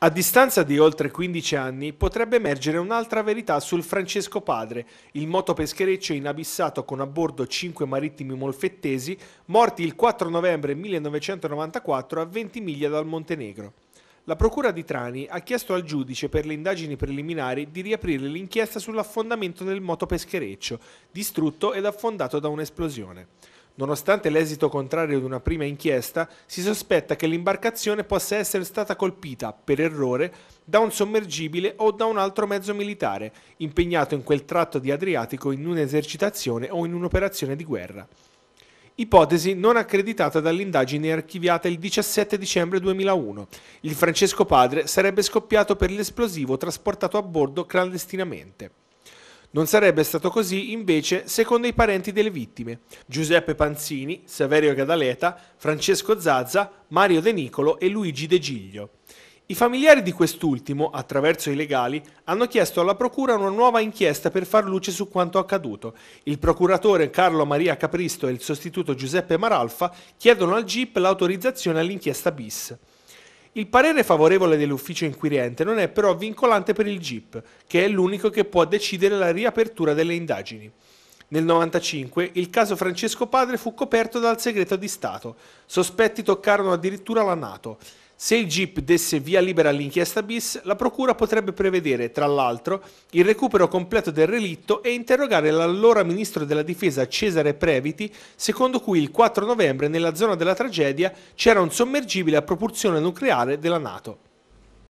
A distanza di oltre 15 anni potrebbe emergere un'altra verità sul Francesco Padre, il motopeschereccio inabissato con a bordo 5 marittimi molfettesi morti il 4 novembre 1994 a 20 miglia dal Montenegro. La Procura di Trani ha chiesto al giudice per le indagini preliminari di riaprire l'inchiesta sull'affondamento del motopeschereccio, distrutto ed affondato da un'esplosione. Nonostante l'esito contrario di una prima inchiesta, si sospetta che l'imbarcazione possa essere stata colpita, per errore, da un sommergibile o da un altro mezzo militare, impegnato in quel tratto di Adriatico in un'esercitazione o in un'operazione di guerra. Ipotesi non accreditata dall'indagine archiviata il 17 dicembre 2001. Il Francesco padre sarebbe scoppiato per l'esplosivo trasportato a bordo clandestinamente. Non sarebbe stato così, invece, secondo i parenti delle vittime, Giuseppe Panzini, Saverio Gadaleta, Francesco Zazza, Mario De Nicolo e Luigi De Giglio. I familiari di quest'ultimo, attraverso i legali, hanno chiesto alla Procura una nuova inchiesta per far luce su quanto accaduto. Il procuratore Carlo Maria Capristo e il sostituto Giuseppe Maralfa chiedono al GIP l'autorizzazione all'inchiesta bis. Il parere favorevole dell'ufficio inquirente non è però vincolante per il GIP, che è l'unico che può decidere la riapertura delle indagini. Nel 1995 il caso Francesco Padre fu coperto dal segreto di Stato. Sospetti toccarono addirittura la Nato. Se il GIP desse via libera all'inchiesta bis, la Procura potrebbe prevedere, tra l'altro, il recupero completo del relitto e interrogare l'allora Ministro della Difesa Cesare Previti, secondo cui il 4 novembre nella zona della tragedia c'era un sommergibile a propulsione nucleare della Nato.